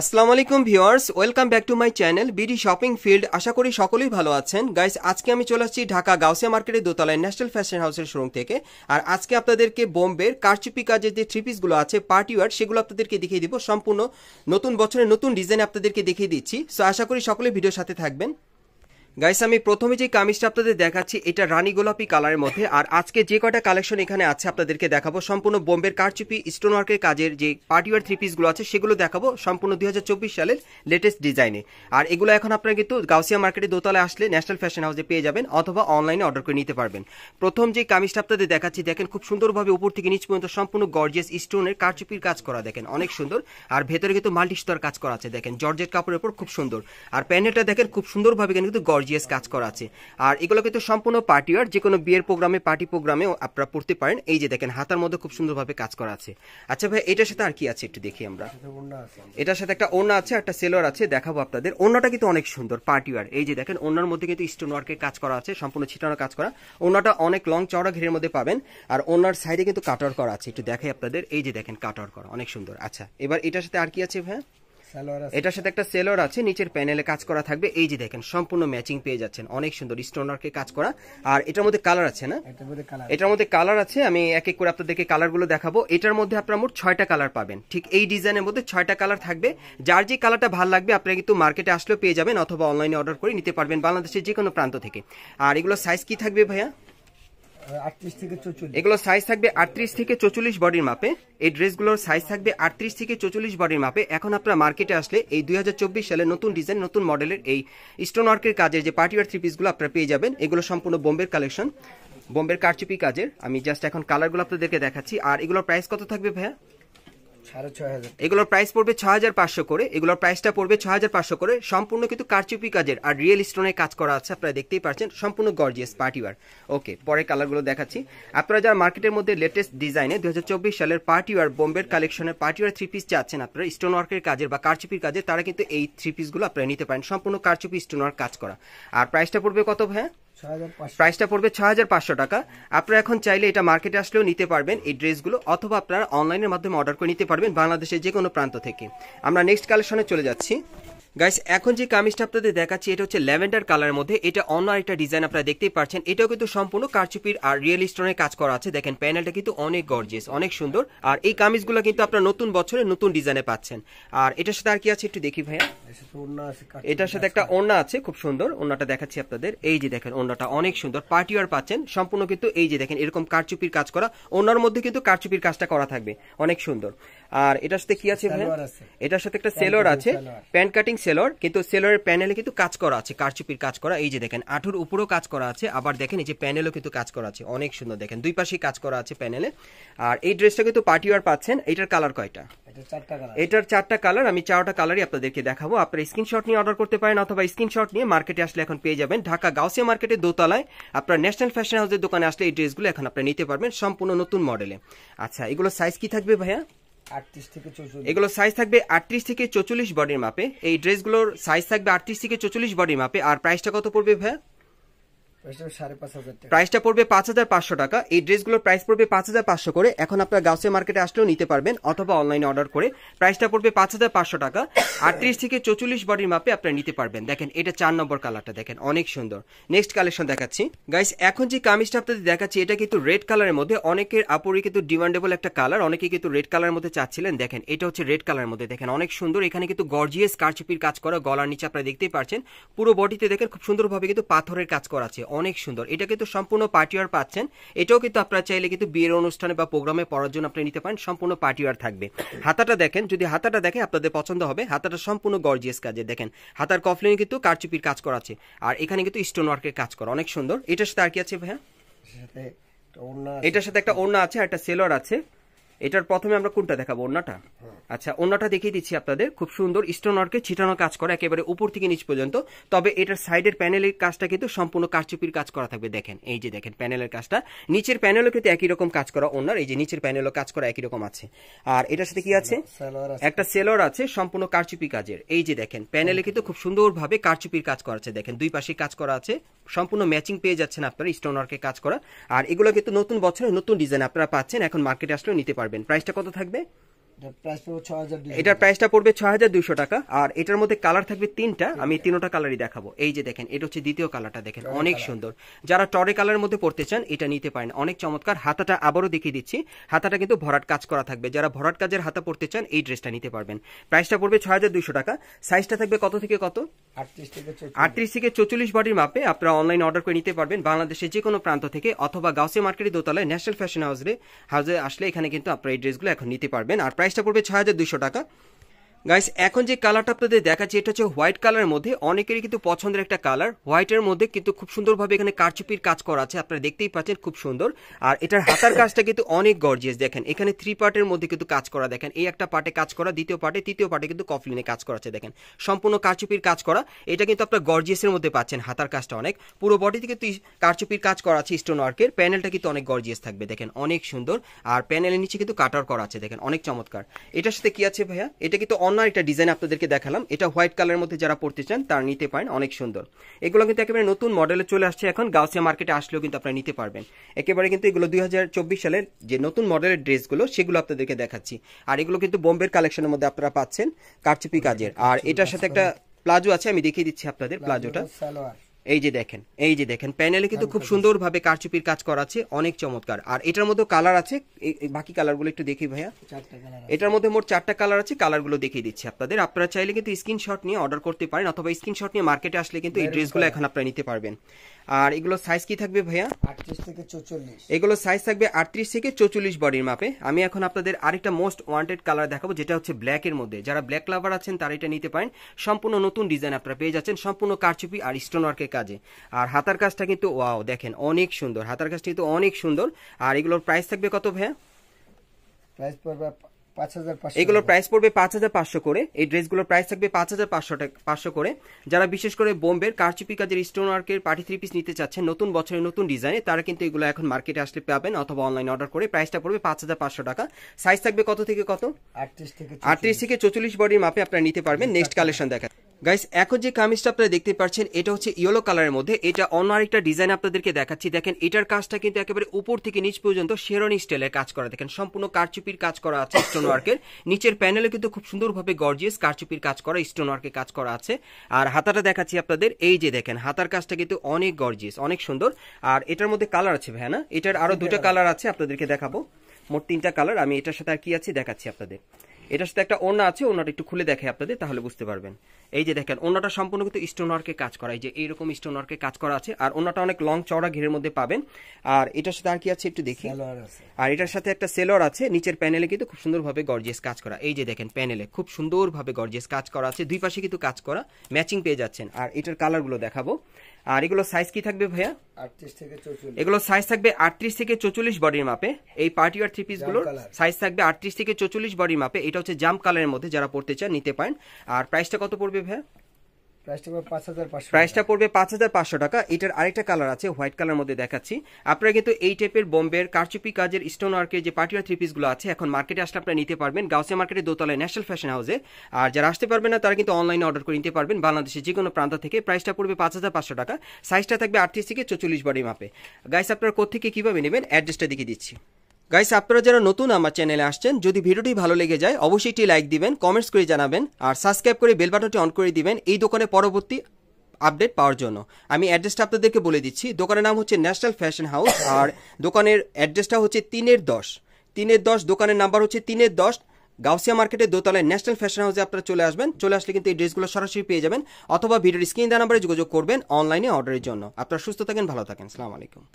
আসসালামু আলাইকুম viewers welcome back to my channel BD shopping field আশা করি সকলেই ভালো আছেন গাইস আজকে আমি চলে আসছি ঢাকা গাউসিয়া মার্কেটের দোতলায় ন্যাশনাল ফ্যাশন হাউসের শোরুম থেকে আর আজকে আপনাদেরকে বোম্বের কারচুপি কাজের যে থ্রি পিসগুলো আছে পার্টি ওয়ার সেগুলো আপনাদেরকে দেখিয়ে দিব সম্পূর্ণ নতুন বছরের নতুন ডিজাইন আপনাদেরকে দেখিয়ে দিচ্ছি সো আশা করি সকলেই ভিডিওর সাথে থাকবেন গাইস আমি প্রথমে যে কামিজটা আপনাদের দেখাচ্ছি এটা রানী গোলাপি কালারের মধ্যে আর আজকে যে কয়টা কালেকশন এখানে আছে আপনাদেরকে দেখাবো সম্পূর্ণ বোম্বের কারচুপি স্টোনওয়ার্কের কাজের যে পার্টিওয়ার থ্রি পিসগুলো আছে সেগুলো দেখাবো সম্পূর্ণ দুই সালের লেটেস্ট ডিজাইনে আর এগুলো এখন আপনারা কিন্তু গাউসিয়া মার্কেটে দোতলায় আসলে ন্যাশনাল ফ্যাশন হাউসে পেয়ে যাবেন অথবা অনলাইনে অর্ডার করে নিতে পারবেন প্রথম যে কামিজটা আপনাদের দেখাচ্ছি দেখেন খুব সুন্দরভাবে উপর থেকে নিচ পর্যন্ত সম্পূর্ণ গর্জিয়াস স্টোনের কারচুপির কাজ করা দেখেন অনেক সুন্দর আর ভেতরে কিন্তু মাল্টি স্টোর কাজ করা আছে দেখেন জর্জের কাপড়ের উপর খুব সুন্দর আর প্যানেলটা দেখেন খুব সুন্দরভাবে কিন্তু গর্জ গর্জিয়াস কাজ করা আছে আর এগুলো কিন্তু সম্পূর্ণ পার্টি যে কোনো বিয়ের প্রোগ্রামে পার্টি প্রোগ্রামেও আপনারা পড়তে পারেন এই যে দেখেন হাতার মধ্যে খুব সুন্দরভাবে কাজ করা আছে আচ্ছা ভাই এটার সাথে আর কি আছে একটু দেখি আমরা এটার সাথে একটা ওনা আছে একটা সেলোয়ার আছে দেখাবো আপনাদের ওনাটা কিন্তু অনেক সুন্দর পার্টি ওয়ার এই যে দেখেন ওনার মধ্যে কিন্তু স্টোন ওয়ার্কের কাজ করা আছে সম্পূর্ণ ছিটানো কাজ করা ওনাটা অনেক লং চওড়া ঘিরের মধ্যে পাবেন আর ওনার সাইডে কিন্তু কাটার করা আছে একটু দেখাই আপনাদের এই যে দেখেন কাটার করা অনেক সুন্দর আচ্ছা এবার এটার সাথে আর কি আছে ভাই এটার সাথে একটা সেলর আছে নিচের প্যানেলে কাজ করা থাকবে এই যে দেখেন সম্পূর্ণ ম্যাচিং পেয়ে যাচ্ছেন অনেক সুন্দর স্টোনারকে কাজ করা আর এটার মধ্যে কালার আছে না এটার মধ্যে কালার আছে আমি এক এক করে আপনাদেরকে গুলো দেখাবো এটার মধ্যে আপনার মোট ছয়টা কালার পাবেন ঠিক এই ডিজাইনের মধ্যে ছয়টা কালার থাকবে যার যে কালারটা ভালো লাগবে আপনারা কিন্তু মার্কেটে আসলেও পেয়ে যাবেন অথবা অনলাইনে অর্ডার করে নিতে পারবেন বাংলাদেশের যে কোনো প্রান্ত থেকে আর এগুলো সাইজ কি থাকবে ভাইয়া এগুলো সাইজ থাকবে আটত্রিশ থেকে চৌচল্লিশ বডির মাপে এই ড্রেসগুলোর সাইজ থাকবে আটত্রিশ থেকে চৌচল্লিশ বডির মাপে এখন আপনার মার্কেটে আসলে এই দুই সালে নতুন ডিজাইন নতুন মডেলের এই স্টোন ওয়ার্কের কাজের যে পার্টিওয়ার থ্রি পিসগুলো আপনারা পেয়ে যাবেন এগুলো সম্পূর্ণ বোম্বের কালেকশন বোম্বের কারচুপি কাজের আমি জাস্ট এখন কালারগুলো আপনাদেরকে দেখাচ্ছি আর এগুলোর প্রাইস কত থাকবে ভাইয়া এগুলোর প্রাইস পড়বে ছ হাজার পাঁচশো করে এগুলোর প্রাইসটা পড়বে ছ হাজার পাঁচশো করে সম্পূর্ণ কিন্তু কারচুপি কাজের আর রিয়েল স্টোনের কাজ করা আছে আপনারা দেখতেই পাচ্ছেন সম্পূর্ণ গর্জিয়াস পার্টিওয়ার ওকে পরের কালারগুলো দেখাচ্ছি আপনারা যারা মার্কেটের মধ্যে লেটেস্ট ডিজাইনে দু সালের পার্টিওয়ার বোম্বের কালেকশনের পার্টিওয়ার থ্রি পিস চাচ্ছেন আপনারা স্টোন ওয়ার্কের কাজের বা কারচুপির কাজের তারা কিন্তু এই থ্রি পিসগুলো আপনারা নিতে পারেন সম্পূর্ণ কারচুপি স্টোন ওয়ার্ক কাজ করা আর প্রাইসটা পড়বে কত ভাই প্রাইসটা পড়বে ছ হাজার পাঁচশো টাকা আপনারা এখন চাইলে এটা মার্কেটে আসলেও নিতে পারবেন এই ড্রেসগুলো অথবা আপনারা অনলাইনের মাধ্যমে অর্ডার করে নিতে পারবেন বাংলাদেশের যে কোনো প্রান্ত থেকে আমরা নেক্সট কালেকশনে চলে যাচ্ছি গাইস এখন যে কামিজটা আপনাদের দেখাচ্ছি এটা হচ্ছে ল্যাভেন্ডার কালারের মধ্যে এটা অন্য আরেকটা ডিজাইন আপনারা দেখতেই পাচ্ছেন এটাও কিন্তু সম্পূর্ণ কারচুপির আর রিয়েল স্টোনের কাজ করা আছে দেখেন প্যানেলটা কিন্তু অনেক গর্জিয়াস অনেক সুন্দর আর এই কামিজগুলো কিন্তু আপনারা নতুন বছরে নতুন ডিজাইনে পাচ্ছেন আর এটার সাথে আর কি আছে একটু দেখি ভাইয়া এটার সাথে একটা ওড়না আছে খুব সুন্দর ওড়নাটা দেখাচ্ছি আপনাদের এই যে দেখেন ওড়নাটা অনেক সুন্দর পার্টিওয়ার পাচ্ছেন সম্পূর্ণ কিন্তু এই যে দেখেন এরকম কারচুপির কাজ করা ওড়নার মধ্যে কিন্তু কারচুপির কাজটা করা থাকবে অনেক সুন্দর আর এটার সাথে কি আছে ভাইয়া এটার সাথে একটা সেলর আছে প্যান্ট কাটিং সেলর কিন্তু সেলরের প্যানেলে কিন্তু কাজ করা আছে কারচুপির কাজ করা এই যে দেখেন আঠুর উপরেও কাজ করা আছে আবার দেখেন এই যে প্যানেলও কিন্তু কাজ করা আছে অনেক সুন্দর দেখেন দুই পাশেই কাজ করা আছে প্যানেলে আর এই ড্রেসটা কিন্তু পার্টি ওয়ার পাচ্ছেন এটার কালার কয়টা এটার চারটা কালার আমি চারটা কালারই আপনাদেরকে দেখাবো আপনারা স্ক্রিনশট নিয়ে অর্ডার করতে পারেন অথবা স্ক্রিনশট নিয়ে মার্কেটে আসলে এখন পেয়ে যাবেন ঢাকা গাউসিয়া মার্কেটে দোতলায় আপনার ন্যাশনাল ফ্যাশন হাউসের দোকানে আসলে এই ড্রেসগুলো এখন আপনি নিতে পারবেন সম্পূর্ণ নতুন মডেলে আচ্ছা এগুলো সাইজ কি থাকবে ভাইয়া এগুলো সাইজ থাকবে আটত্রিশ থেকে চৌচল্লিশ বডির মাপে এই ড্রেসগুলোর সাইজ থাকবে আটত্রিশ থেকে চৌচল্লিশ বডির মাপে আর প্রাইসটা কত পড়বে ভাইয়া প্রাইসটা পড়বে পাঁচ হাজার পাঁচশো টাকা এই ড্রেসগুলোর প্রাইস পড়বে পাঁচ হাজার পাঁচশো করে এখন আপনার গাউসে মার্কেটে আসলেও নিতে পারবেন অথবা অনলাইনে অর্ডার করে প্রাইসটা পড়বে পাঁচ হাজার পাঁচশো টাকা আটত্রিশ থেকে চৌচল্লিশ বডির মাপে আপনারা নিতে পারবেন দেখেন এটা চার নম্বর কালারটা দেখেন অনেক সুন্দর নেক্সট কালেকশন দেখাচ্ছি গাইস এখন যে কামিজটা আপনাদের দেখাচ্ছি এটা কিন্তু রেড কালারের মধ্যে অনেকের আপুরি কিন্তু ডিমান্ডেবল একটা কালার অনেকে কিন্তু রেড কালারের মধ্যে চাচ্ছিলেন দেখেন এটা হচ্ছে রেড কালারের মধ্যে দেখেন অনেক সুন্দর এখানে কিন্তু গর্জিয়াস কারচুপির কাজ করা গলার নিচে আপনারা দেখতেই পারছেন পুরো বডিতে দেখেন খুব সুন্দরভাবে কিন্তু পাথরের কাজ করা আছে অনেক সুন্দর এটা কিন্তু সম্পূর্ণ পার্টিওয়ার পাচ্ছেন এটাও কিন্তু আপনারা চাইলে কিন্তু বিয়ের অনুষ্ঠানে বা প্রোগ্রামে পড়ার জন্য আপনি নিতে পারেন সম্পূর্ণ পার্টিওয়ার থাকবে হাতাটা দেখেন যদি হাতাটা দেখে আপনাদের পছন্দ হবে হাতাটা সম্পূর্ণ গর্জিয়াস কাজে দেখেন হাতার কফলিনে কিন্তু কারচুপির কাজ করা আছে আর এখানে কিন্তু স্টোন ওয়ার্কের কাজ করা অনেক সুন্দর এটার সাথে আর কি আছে ভাইয়া এটার সাথে একটা ওড়না আছে আর একটা সেলর আছে এটার প্রথমে আমরা কোনটা দেখাবো অন্যটা আচ্ছা অন্যটা দেখিয়ে দিচ্ছি আপনাদের খুব সুন্দর স্টোনার্কে ছিটানো কাজ করা একেবারে উপর থেকে নিচ পর্যন্ত তবে এটার সাইডের প্যানেলের কাজটা কিন্তু সম্পূর্ণ কারচুপির কাজ করা থাকবে দেখেন এই যে দেখেন প্যানেলের কাজটা নিচের প্যানেলও কিন্তু একই রকম কাজ করা ওনার এই যে নিচের প্যানেলও কাজ করা একই রকম আছে আর এটার সাথে কি হ্যাঁ, আছে একটা সেলর আছে সম্পূর্ণ কারচুপি কাজের এই যে দেখেন প্যানেলে কিন্তু খুব সুন্দরভাবে কারচুপির কাজ করা আছে দেখেন দুই পাশে কাজ করা আছে সম্পূর্ণ ম্যাচিং পেয়ে যাচ্ছেন আপনারা স্টোনার্কে কাজ করা আর এগুলো কিন্তু নতুন বছরে নতুন ডিজাইন আপনারা পাচ্ছেন এখন মার্কেটে আসলেও নিতে পারবেন পাবেন প্রাইসটা কত থাকবে এটার প্রাইসটা পড়বে ছ টাকা আর এটার মধ্যে কালার থাকবে তিনটা আমি তিনটা কালারই দেখাবো এই যে দেখেন এটা হচ্ছে দ্বিতীয় কালারটা দেখেন অনেক সুন্দর যারা টরে কালারের মধ্যে পড়তে চান এটা নিতে পারেন অনেক চমৎকার হাতাটা আবারও দেখিয়ে দিচ্ছি হাতাটা কিন্তু ভরাট কাজ করা থাকবে যারা ভরাট কাজের হাতা পড়তে চান এই ড্রেসটা নিতে পারবেন প্রাইসটা পড়বে ছ হাজার দুইশো টাকা সাইজটা থাকবে কত থেকে কত আটত্রিশ থেকে চৌচল্লিশ বডির মাপে আপনারা অনলাইন অর্ডার করে নিতে পারবেন বাংলাদেশের যে কোনো প্রান্ত থেকে অথবা গাউসে মার্কেট দোতলায় ন্যাশনাল ফ্যাশন হাউসে হাউসে আসলে এখানে কিন্তু আপনারা এই ড্রেসগুলো এখন নিতে পারবেন আর প্রাইসটা পড়বে ছয় হাজার দুশো টাকা গাইস এখন যে কালারটা আপনাদের দেখাচ্ছি এটা হচ্ছে হোয়াইট কালারের মধ্যে অনেকেরই কিন্তু পছন্দের একটা কালার হোয়াইটের মধ্যে কিন্তু খুব সুন্দরভাবে এখানে কারচুপির কাজ করা আছে আপনারা দেখতেই পাচ্ছেন খুব সুন্দর আর এটার হাতার কাজটা কিন্তু অনেক গর্জিয়াস দেখেন এখানে থ্রি পার্টের মধ্যে কিন্তু কাজ করা দেখেন এই একটা পার্টে কাজ করা দ্বিতীয় পার্টে তৃতীয় পার্টে কিন্তু কফলিনে কাজ করা আছে দেখেন সম্পূর্ণ কারচুপির কাজ করা এটা কিন্তু আপনার গর্জিয়াসের মধ্যে পাচ্ছেন হাতার কাজটা অনেক পুরো বডিতে কিন্তু কারচুপির কাজ করা আছে স্টোন ওয়ার্কের প্যানেলটা কিন্তু অনেক গর্জিয়াস থাকবে দেখেন অনেক সুন্দর আর প্যানেলের নিচে কিন্তু কাটার করা আছে দেখেন অনেক চমৎকার এটার সাথে কি আছে ভাইয়া এটা কিন্তু অন্য একটা ডিজাইন আপনাদেরকে দেখালাম এটা হোয়াইট কালারের মধ্যে যারা পড়তে চান তারা নিতে পারেন অনেক সুন্দর এগুলো কিন্তু একেবারে নতুন মডেলে চলে আসছে এখন গাউসিয়া মার্কেটে আসলেও কিন্তু আপনারা নিতে পারবেন একেবারে কিন্তু এগুলো দুই সালের যে নতুন মডেলের ড্রেসগুলো সেগুলো আপনাদেরকে দেখাচ্ছি আর এগুলো কিন্তু বোম্বের কালেকশনের মধ্যে আপনারা পাচ্ছেন কারচুপি কাজের আর এটার সাথে একটা প্লাজো আছে আমি দেখিয়ে দিচ্ছি আপনাদের প্লাজোটা এই যে দেখেন এই যে দেখেন প্যানেলে কিন্তু খুব সুন্দরভাবে কারচুপির কাজ করা আছে অনেক চমৎকার আর এটার মধ্যে কালার আছে বাকি কালারগুলো একটু দেখি ভাইয়া এটার মধ্যে মোট চারটা কালার আছে কালারগুলো দেখিয়ে দিচ্ছি আপনাদের আপনারা চাইলে কিন্তু স্ক্রিনশট নিয়ে অর্ডার করতে পারেন অথবা স্ক্রিনশট নিয়ে মার্কেটে আসলে কিন্তু এই ড্রেসগুলো এখন আপনারা নিতে পারবেন আর এগুলো সাইজ কি থাকবে ভাইয়া আটত্রিশ থেকে চৌচল্লিশ এগুলো সাইজ থাকবে আটত্রিশ থেকে চৌচল্লিশ বডির মাপে আমি এখন আপনাদের আরেকটা মোস্ট ওয়ান্টেড কালার দেখাবো যেটা হচ্ছে ব্ল্যাকের মধ্যে যারা ব্ল্যাক লাভার আছেন তারা এটা নিতে পারেন সম্পূর্ণ নতুন ডিজাইন আপনারা পেয়ে যাচ্ছেন সম্পূর্ণ কারচুপি আর স্টোন ওয়ার্কের কাজে আর হাতার কাজটা কিন্তু ওয়াও দেখেন অনেক সুন্দর হাতার কাজটা কিন্তু অনেক সুন্দর আর এগুলোর প্রাইস থাকবে কত ভাইয়া প্রাইস পড়বে যারা বোম্বের পার্টি থ্রি পিস নিতে চাচ্ছেন নতুন বছরের নতুন তারা কিন্তু এগুলো এখন মার্কেটে পাবেন অথবা অনলাইন অর্ডার করে পড়বে পাঁচ হাজার পাঁচশো টাকা সাইজ থাকবে কত থেকে কত আটত্রিশ থেকে চল্লিশ বডির মাপে আপনারা নিতে পারবেন নেক্সট কালেকশন দেখা গাইস এখন যে কামিজটা আপনারা দেখতে পাচ্ছেন এটা হচ্ছে ইয়েলো কালারের মধ্যে এটা অন্য আরেকটা ডিজাইন আপনাদেরকে দেখাচ্ছি দেখেন এটার কাজটা কিন্তু একেবারে উপর থেকে নিচ পর্যন্ত শেরনি স্টাইলের কাজ করা দেখেন সম্পূর্ণ কারচুপির কাজ করা আছে স্টোনওয়ার্কের নিচের প্যানেলে কিন্তু খুব সুন্দরভাবে গর্জিয়াস কারচুপির কাজ করা স্টোনওয়ার্কে কাজ করা আছে আর হাতাটা দেখাচ্ছি আপনাদের এই যে দেখেন হাতার কাজটা কিন্তু অনেক গর্জিয়াস অনেক সুন্দর আর এটার মধ্যে কালার আছে ভাই হ্যাঁ না এটার আরো দুটো কালার হ্যাঁ। আছে আপনাদেরকে দেখাবো মোট তিনটা কালার আমি এটার সাথে আর কি আছে দেখাচ্ছি আপনাদের এটার সাথে একটা ওনা আছে ওনাটা একটু খুলে দেখে আপনাদের তাহলে বুঝতে পারবেন এই যে দেখেন ওনাটা সম্পূর্ণ কিন্তু স্টোন ওয়ার্কে কাজ করা এই যে এইরকম স্টোন ওয়ার্কে কাজ করা আছে আর ওনাটা অনেক লং চওড়া ঘিরের মধ্যে পাবেন আর এটার সাথে আর কি আছে একটু দেখি আর এটার সাথে একটা সেলর আছে নিচের প্যানেলে কিন্তু খুব সুন্দরভাবে গর্জিয়াস কাজ করা এই যে দেখেন প্যানেলে খুব সুন্দরভাবে গর্জিয়াস কাজ করা আছে দুই পাশে কিন্তু কাজ করা ম্যাচিং পেয়ে যাচ্ছেন আর এটার কালারগুলো দেখাবো আর এগুলো সাইজ কি থাকবে ভাইয়া এগুলো সাইজ থাকবে আটত্রিশ থেকে চৌচল্লিশ বডির মাপে এই পার্টি আর থ্রি পিস গুলোর সাইজ থাকবে আটত্রিশ থেকে চৌচল্লিশ বডির মাপে এটা হচ্ছে জাম্প কালারের মধ্যে যারা পড়তে চান নিতে পারেন আর প্রাইসটা কত পড়বে ভাইয়া প্রাইসটা পড়বে পাঁচ হাজার পাঁচশো টাকা এটার আরেকটা কালার আছে হোয়াইট কালার মধ্যে দেখাচ্ছি আপনারা কিন্তু এই টাইপের বম্বের কারচুপি কাজের স্টোন আর্কের যে পার্টিয়া থ্রি পিসগুলো আছে এখন মার্কেটে আসলে আপনারা নিতে পারবেন গাউসিয়া মার্কেটে দোতলায় ন্যাশনাল ফ্যাশন হাউসে আর যারা আসতে পারবেন না তারা কিন্তু অনলাইনে অর্ডার করে নিতে পারবেন বাংলাদেশের যে কোনো প্রান্ত থেকে প্রাইসটা পড়বে পাঁচ হাজার পাঁচশো টাকা সাইজটা থাকবে আটত্রিশ থেকে চল্লিশ বডি মাপে গাইস আপনারা কোথেকে কীভাবে নেবেন অ্যাড্রেসটা দেখিয়ে দিচ্ছি গাইস আপনারা যারা নতুন আমার চ্যানেলে আসছেন যদি ভিডিওটি ভালো লেগে যায় অবশ্যই একটি লাইক দিবেন কমেন্টস করে জানাবেন আর সাবস্ক্রাইব করে বেল বাটনটি অন করে দিবেন এই দোকানে পরবর্তী আপডেট পাওয়ার জন্য আমি অ্যাড্রেসটা আপনাদেরকে বলে দিচ্ছি দোকানের নাম হচ্ছে ন্যাশনাল ফ্যাশন হাউস আর দোকানের অ্যাড্রেসটা হচ্ছে তিনের দশ তিনের দশ দোকানের নাম্বার হচ্ছে তিনের দশ গাউসিয়া মার্কেটের দোতলায় ন্যাশনাল ফ্যাশন হাউসে আপনারা চলে আসবেন চলে আসলে কিন্তু এই ড্রেসগুলো সরাসরি পেয়ে যাবেন অথবা ভিডিওর স্ক্রিন দেওয়া নাম্বারে যোগাযোগ করবেন অনলাইনে অর্ডারের জন্য আপনারা সুস্থ থাকেন ভালো থাকেন সালাম আলাইকুম